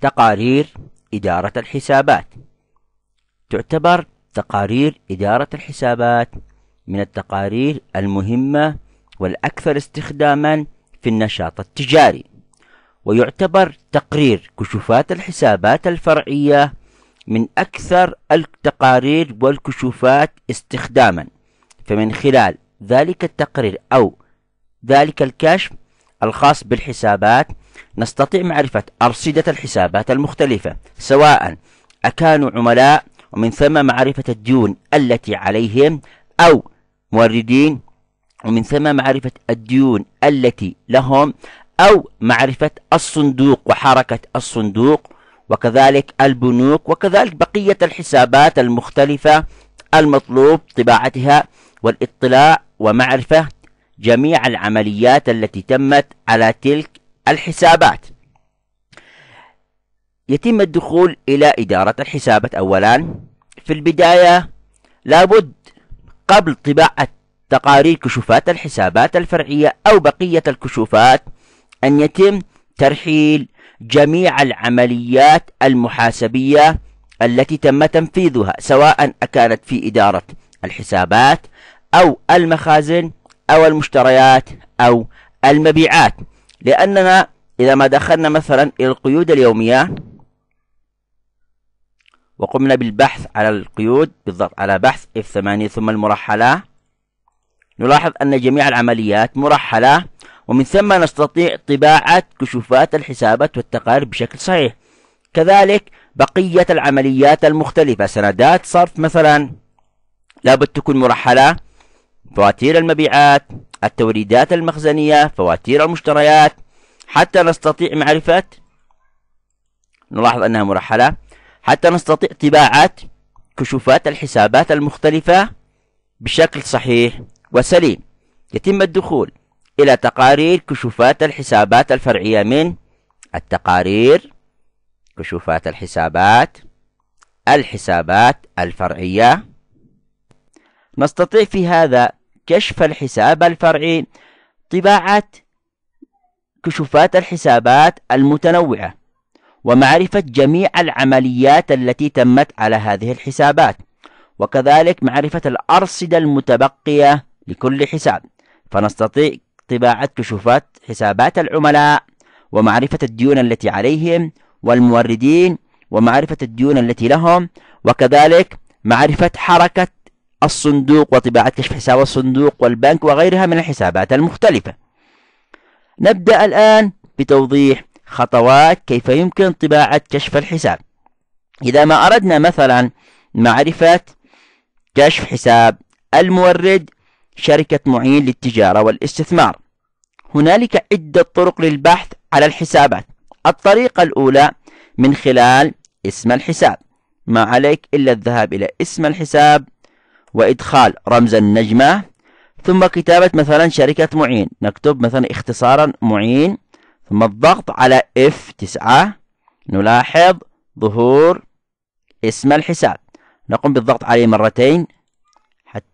تقارير إدارة الحسابات تعتبر تقارير إدارة الحسابات من التقارير المهمة والأكثر استخداما في النشاط التجاري ويعتبر تقرير كشوفات الحسابات الفرعية من أكثر التقارير والكشوفات استخداما فمن خلال ذلك التقرير أو ذلك الكشف الخاص بالحسابات نستطيع معرفة أرصدة الحسابات المختلفة سواء أكانوا عملاء ومن ثم معرفة الديون التي عليهم أو موردين ومن ثم معرفة الديون التي لهم أو معرفة الصندوق وحركة الصندوق وكذلك البنوك وكذلك بقية الحسابات المختلفة المطلوب طباعتها والاطلاع ومعرفة جميع العمليات التي تمت على تلك الحسابات يتم الدخول إلى إدارة الحسابات أولا في البداية لابد قبل طباعة تقارير كشوفات الحسابات الفرعية أو بقية الكشوفات أن يتم ترحيل جميع العمليات المحاسبية التي تم تنفيذها سواء أكانت في إدارة الحسابات أو المخازن أو المشتريات أو المبيعات لأننا إذا ما دخلنا مثلا إلى القيود اليومية وقمنا بالبحث على القيود بالضبط على بحث F8 ثم المرحلة نلاحظ أن جميع العمليات مرحلة ومن ثم نستطيع طباعة كشوفات الحسابات والتقارير بشكل صحيح كذلك بقية العمليات المختلفة سندات صرف مثلا لابد تكون مرحلة فواتير المبيعات التوريدات المخزنية فواتير المشتريات حتى نستطيع معرفة نلاحظ أنها مرحلة حتى نستطيع طباعة كشوفات الحسابات المختلفة بشكل صحيح وسليم يتم الدخول إلى تقارير كشوفات الحسابات الفرعية من التقارير كشوفات الحسابات الحسابات الفرعية نستطيع في هذا كشف الحساب الفرعي طباعة كشوفات الحسابات المتنوعة ومعرفة جميع العمليات التي تمت على هذه الحسابات وكذلك معرفة الأرصدة المتبقية لكل حساب فنستطيع طباعة كشوفات حسابات العملاء ومعرفة الديون التي عليهم والموردين ومعرفة الديون التي لهم وكذلك معرفة حركة الصندوق وطباعة كشف حساب الصندوق والبنك وغيرها من الحسابات المختلفة نبدأ الآن بتوضيح خطوات كيف يمكن طباعة كشف الحساب إذا ما أردنا مثلا معرفة كشف حساب المورد شركة معين للتجارة والاستثمار هنالك عدة طرق للبحث على الحسابات الطريقة الأولى من خلال اسم الحساب ما عليك إلا الذهاب إلى اسم الحساب وإدخال رمز النجمة ثم كتابة مثلا شركة معين نكتب مثلا اختصارا معين ثم الضغط على F9 نلاحظ ظهور اسم الحساب نقوم بالضغط عليه مرتين حت...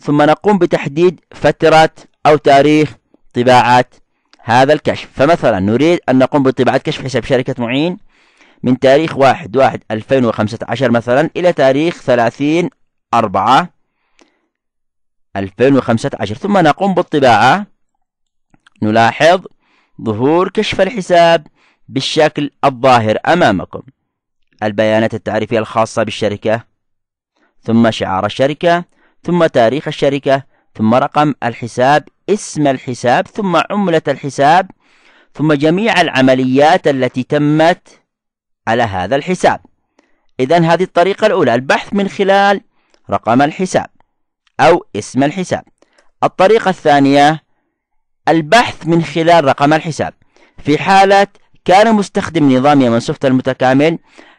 ثم نقوم بتحديد فترة أو تاريخ طباعة هذا الكشف فمثلا نريد أن نقوم بطباعة كشف حساب شركة معين من تاريخ 1 1 2015 مثلا إلى تاريخ 30 أربعة 2015 ثم نقوم بالطباعة نلاحظ ظهور كشف الحساب بالشكل الظاهر أمامكم البيانات التعريفية الخاصة بالشركة ثم شعار الشركة ثم تاريخ الشركة ثم رقم الحساب اسم الحساب ثم عملة الحساب ثم جميع العمليات التي تمت على هذا الحساب إذا هذه الطريقة الأولى البحث من خلال رقم الحساب أو اسم الحساب الطريقة الثانية البحث من خلال رقم الحساب في حالة كان مستخدم نظام يمن سوفت المتكامل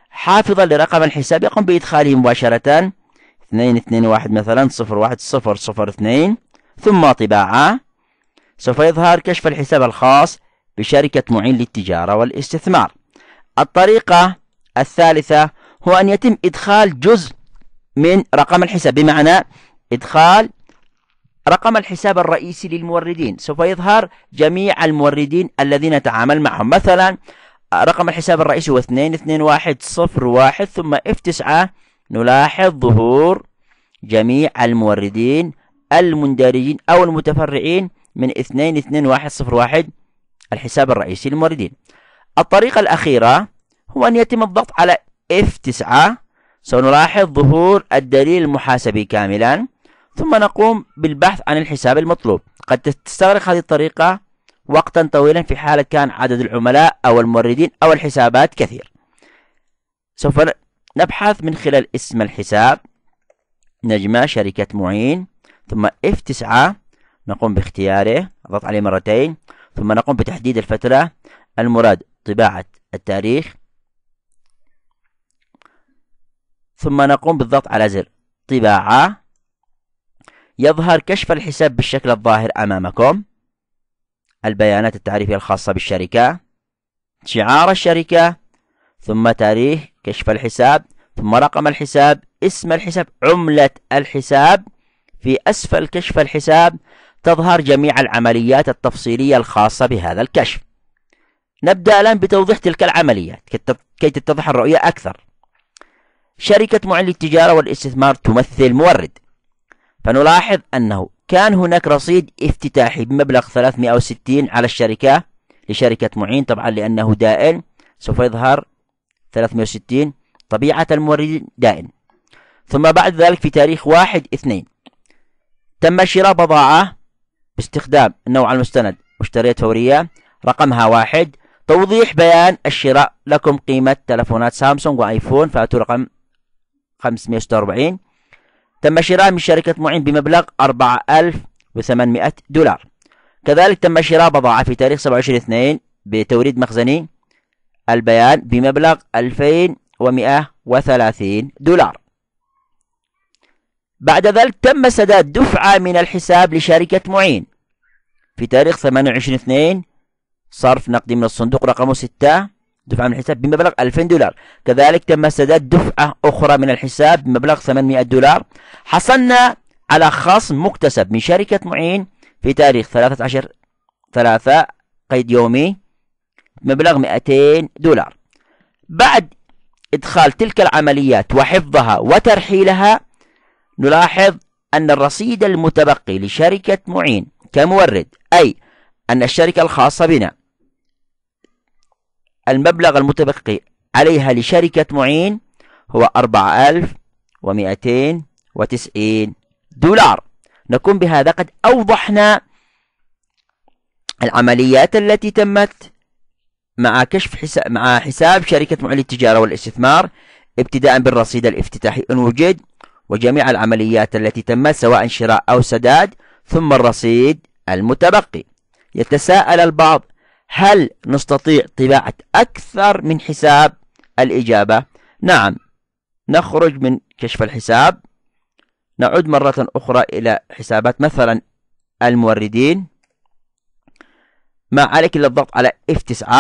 حافظا لرقم الحساب يقوم بإدخاله مباشرة 221 مثلا 01002 ثم طباعة سوف يظهر كشف الحساب الخاص بشركة معين للتجارة والاستثمار الطريقة الثالثة هو أن يتم إدخال جزء من رقم الحساب بمعنى إدخال رقم الحساب الرئيسي للموردين سوف يظهر جميع الموردين الذين نتعامل معهم مثلا رقم الحساب الرئيسي هو 22101 ثم F9 نلاحظ ظهور جميع الموردين المندرجين أو المتفرعين من 222101 الحساب الرئيسي للموردين الطريقة الأخيرة هو أن يتم الضغط على F9 سنلاحظ ظهور الدليل المحاسبي كاملا ثم نقوم بالبحث عن الحساب المطلوب قد تستغرق هذه الطريقة وقتا طويلا في حالة كان عدد العملاء أو الموردين أو الحسابات كثير سوف نبحث من خلال اسم الحساب نجمة شركة معين ثم F9 نقوم باختياره اضغط عليه مرتين ثم نقوم بتحديد الفترة المراد طباعة التاريخ ثم نقوم بالضغط على زر طباعة يظهر كشف الحساب بالشكل الظاهر أمامكم البيانات التعريفية الخاصة بالشركة شعار الشركة ثم تاريخ كشف الحساب ثم رقم الحساب اسم الحساب عملة الحساب في أسفل كشف الحساب تظهر جميع العمليات التفصيلية الخاصة بهذا الكشف نبدأ الآن بتوضيح تلك العمليات كي تتضح الرؤية أكثر شركة معين للتجارة والاستثمار تمثل مورد فنلاحظ أنه كان هناك رصيد افتتاحي بمبلغ 360 على الشركة لشركة معين طبعا لأنه دائن سوف يظهر 360 طبيعة المورد دائن ثم بعد ذلك في تاريخ واحد اثنين تم شراء بضاعة باستخدام النوع المستند مشتريات فورية رقمها واحد توضيح بيان الشراء لكم قيمة تلفونات سامسونج وآيفون فأتوا رقم 546 تم شراء من شركة معين بمبلغ 4800 دولار كذلك تم شراء بضاعة في تاريخ 27 2 بتوريد مخزني البيان بمبلغ 2130 دولار بعد ذلك تم سداد دفعة من الحساب لشركة معين في تاريخ 28 2 صرف نقدي من الصندوق رقم 6 دفعة من الحساب بمبلغ 2000 دولار كذلك تم سداد دفعة أخرى من الحساب بمبلغ 800 دولار حصلنا على خصم مكتسب من شركة معين في تاريخ 13 3 قيد يومي مبلغ 200 دولار بعد إدخال تلك العمليات وحفظها وترحيلها نلاحظ أن الرصيد المتبقي لشركة معين كمورد أي أن الشركة الخاصة بنا المبلغ المتبقي عليها لشركة معين هو 4290 دولار نكون بهذا قد أوضحنا العمليات التي تمت مع كشف حساب مع حساب شركة معين للتجارة والاستثمار ابتداء بالرصيد الافتتاحي إن وجد وجميع العمليات التي تمت سواء شراء أو سداد ثم الرصيد المتبقي يتساءل البعض هل نستطيع طباعة أكثر من حساب الإجابة نعم نخرج من كشف الحساب نعود مرة أخرى إلى حسابات مثلا الموردين ما عليك إلا الضغط على F9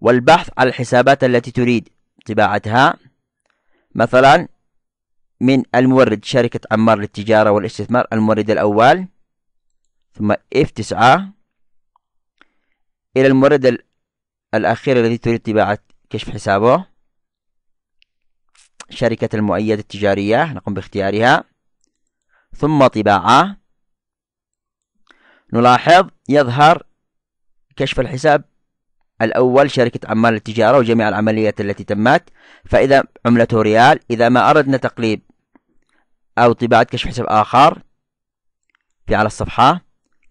والبحث على الحسابات التي تريد طباعتها مثلا من المورد شركة عمار للتجارة والاستثمار المورد الأول ثم F9 إلى المورد الأخير الذي تريد طباعة كشف حسابه شركة المؤيد التجارية نقوم باختيارها ثم طباعة نلاحظ يظهر كشف الحساب الأول شركة عمال التجارة وجميع العمليات التي تمت فإذا عملته ريال إذا ما أردنا تقليب أو طباعة كشف حساب آخر في على الصفحة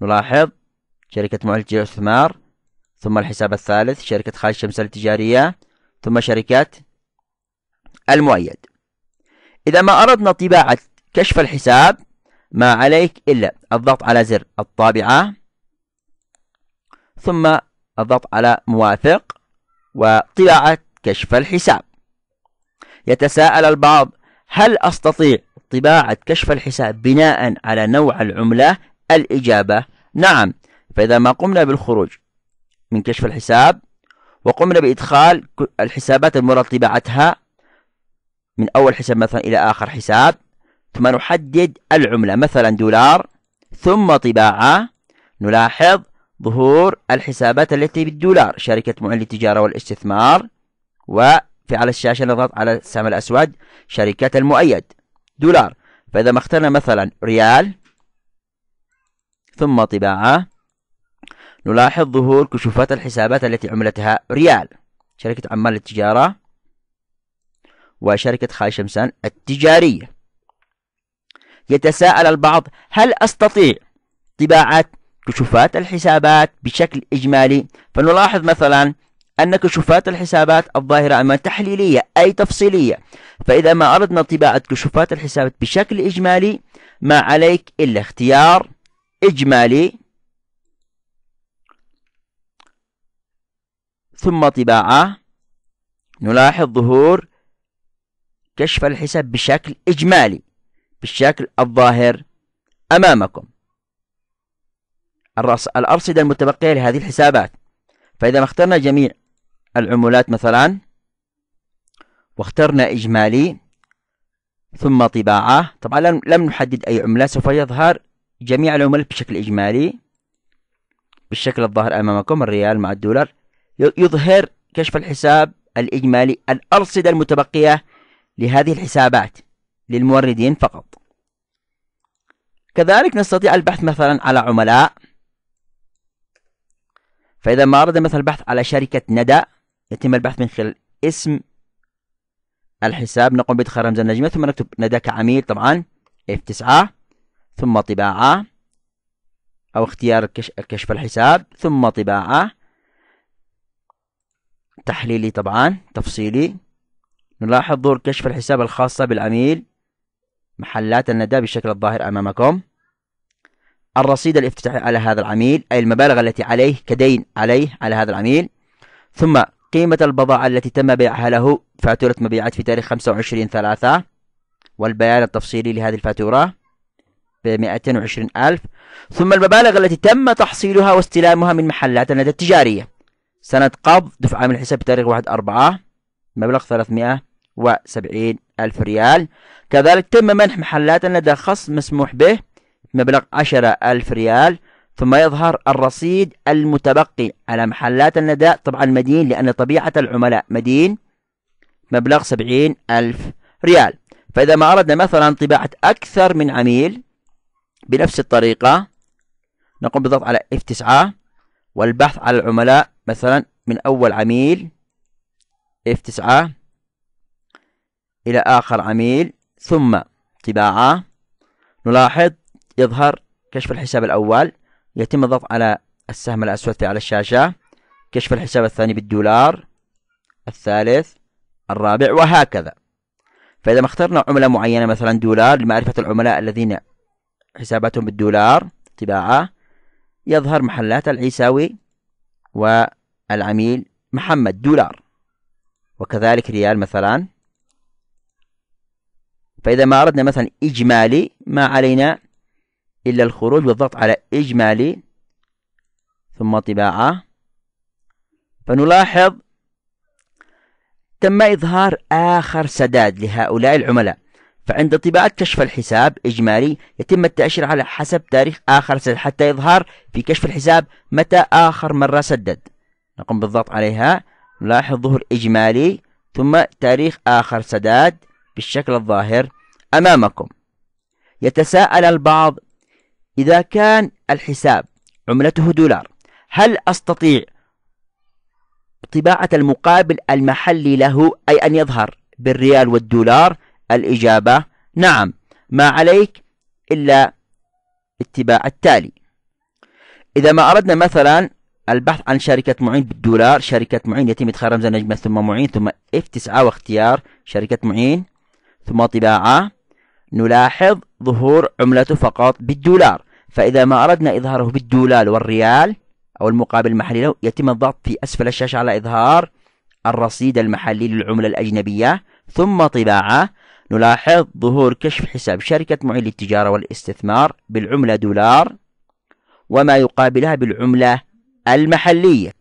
نلاحظ شركة معالجة الاستثمار ثم الحساب الثالث شركة خالد الشمس التجارية ثم شركات المؤيد إذا ما أردنا طباعة كشف الحساب ما عليك إلا الضغط على زر الطابعة ثم الضغط على موافق وطباعة كشف الحساب يتساءل البعض هل أستطيع طباعة كشف الحساب بناء على نوع العملة الإجابة نعم فإذا ما قمنا بالخروج من كشف الحساب وقمنا بإدخال الحسابات المرتبة عتها من أول حساب مثلا إلى آخر حساب ثم نحدد العملة مثلا دولار ثم طباعة نلاحظ ظهور الحسابات التي بالدولار شركة معين للتجارة والاستثمار وفي على الشاشة نضغط على السهم الأسود شركة المؤيد دولار فإذا ما اخترنا مثلا ريال ثم طباعة نلاحظ ظهور كشوفات الحسابات التي عملتها ريال شركة عمال التجارة وشركة خاي شمسان التجارية يتساءل البعض هل أستطيع طباعة كشوفات الحسابات بشكل إجمالي فنلاحظ مثلا أن كشوفات الحسابات الظاهرة أما تحليلية أي تفصيلية فإذا ما أردنا طباعة كشوفات الحسابات بشكل إجمالي ما عليك إلا اختيار إجمالي ثم طباعة نلاحظ ظهور كشف الحساب بشكل إجمالي بالشكل الظاهر أمامكم الأرصدة المتبقية لهذه الحسابات فإذا ما اخترنا جميع العمولات مثلا واخترنا إجمالي ثم طباعة طبعا لم نحدد أي عملة سوف يظهر جميع العملات بشكل إجمالي بالشكل الظاهر أمامكم الريال مع الدولار يظهر كشف الحساب الإجمالي الأرصدة المتبقية لهذه الحسابات للموردين فقط كذلك نستطيع البحث مثلا على عملاء فإذا ما أردنا مثلا البحث على شركة ندى يتم البحث من خلال اسم الحساب نقوم بإدخال رمز النجمة ثم نكتب ندى كعميل طبعا F9 ثم طباعة أو اختيار كشف الحساب ثم طباعة تحليلي طبعا تفصيلي نلاحظ دور كشف الحساب الخاصة بالعميل محلات النداء بالشكل الظاهر أمامكم الرصيد الافتتاحي على هذا العميل أي المبالغ التي عليه كدين عليه على هذا العميل ثم قيمة البضاعة التي تم بيعها له فاتورة مبيعات في تاريخ 25 ثلاثة والبيان التفصيلي لهذه الفاتورة ب 220 ألف ثم المبالغ التي تم تحصيلها واستلامها من محلات الندى التجارية سنة قبض دفعة من الحساب بتاريخ واحد أربعة مبلغ ثلاثمائة وسبعين ألف ريال كذلك تم منح محلات لدى خصم مسموح به مبلغ عشرة ألف ريال ثم يظهر الرصيد المتبقي على محلات النداء طبعا مدين لأن طبيعة العملاء مدين مبلغ سبعين ألف ريال فإذا ما أردنا مثلا طباعة أكثر من عميل بنفس الطريقة نقوم بالضغط على F9 والبحث على العملاء مثلا من أول عميل F9 إلى آخر عميل ثم طباعة نلاحظ يظهر كشف الحساب الأول يتم الضغط على السهم الأسود على الشاشة كشف الحساب الثاني بالدولار الثالث الرابع وهكذا فإذا ما اخترنا عملة معينة مثلا دولار لمعرفة العملاء الذين حساباتهم بالدولار طباعة يظهر محلات العيساوي والعميل محمد دولار وكذلك ريال مثلا فإذا ما أردنا مثلا إجمالي ما علينا إلا الخروج والضغط على إجمالي ثم طباعة فنلاحظ تم إظهار آخر سداد لهؤلاء العملاء فعند طباعة كشف الحساب إجمالي يتم التأشير على حسب تاريخ آخر سدد حتى يظهر في كشف الحساب متى آخر مرة سدد نقوم بالضغط عليها نلاحظ ظهور إجمالي ثم تاريخ آخر سداد بالشكل الظاهر أمامكم يتساءل البعض إذا كان الحساب عملته دولار هل أستطيع طباعة المقابل المحلي له أي أن يظهر بالريال والدولار الإجابة نعم ما عليك إلا اتباع التالي إذا ما أردنا مثلا البحث عن شركة معين بالدولار شركة معين يتم إدخال رمز النجمة ثم معين ثم F9 واختيار شركة معين ثم طباعة نلاحظ ظهور عملته فقط بالدولار فإذا ما أردنا إظهاره بالدولار والريال أو المقابل المحلي له يتم الضغط في أسفل الشاشة على إظهار الرصيد المحلي للعملة الأجنبية ثم طباعة نلاحظ ظهور كشف حساب شركة معين للتجارة والاستثمار بالعملة دولار وما يقابلها بالعملة المحلية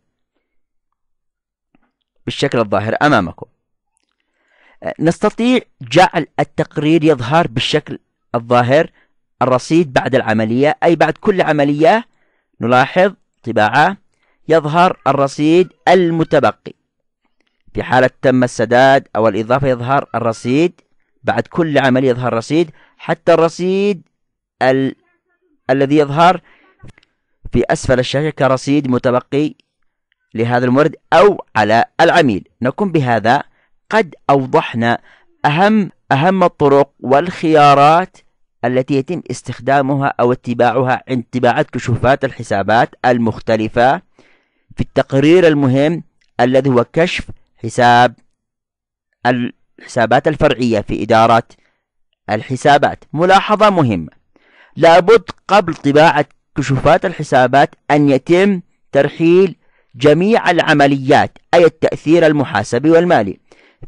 بالشكل الظاهر أمامكم نستطيع جعل التقرير يظهر بالشكل الظاهر الرصيد بعد العملية أي بعد كل عملية نلاحظ طباعة يظهر الرصيد المتبقي في حالة تم السداد أو الإضافة يظهر الرصيد بعد كل عملية يظهر رصيد حتى الرصيد ال... الذي يظهر في أسفل الشاشة كرصيد متبقي لهذا المورد أو على العميل نكون بهذا قد أوضحنا أهم أهم الطرق والخيارات التي يتم استخدامها أو اتباعها عند طباعة كشوفات الحسابات المختلفة في التقرير المهم الذي هو كشف حساب الحسابات الفرعية في إدارة الحسابات ملاحظة مهمة لابد قبل طباعة كشوفات الحسابات أن يتم ترحيل جميع العمليات أي التأثير المحاسبي والمالي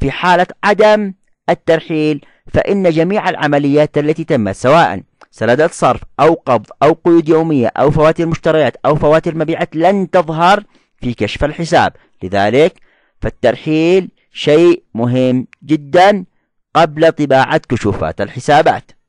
في حالة عدم الترحيل فإن جميع العمليات التي تمت سواء سندات صرف أو قبض أو قيود يومية أو فواتير مشتريات أو فواتير مبيعات لن تظهر في كشف الحساب لذلك فالترحيل شيء مهم جدا قبل طباعة كشوفات الحسابات